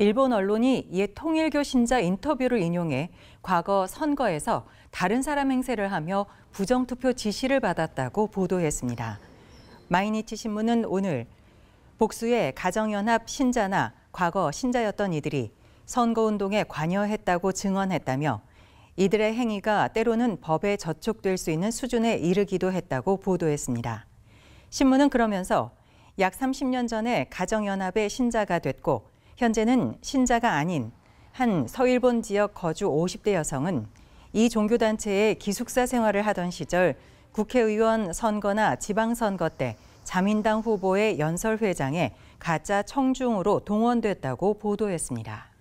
일본 언론이 옛 통일교 신자 인터뷰를 인용해 과거 선거에서 다른 사람 행세를 하며 부정투표 지시를 받았다고 보도했습니다. 마이니치 신문은 오늘 복수의 가정연합 신자나 과거 신자였던 이들이 선거운동에 관여했다고 증언했다며 이들의 행위가 때로는 법에 저촉될 수 있는 수준에 이르기도 했다고 보도했습니다. 신문은 그러면서 약 30년 전에 가정연합의 신자가 됐고 현재는 신자가 아닌 한 서일본 지역 거주 50대 여성은 이 종교단체의 기숙사 생활을 하던 시절 국회의원 선거나 지방선거 때 자민당 후보의 연설회장에 가짜 청중으로 동원됐다고 보도했습니다.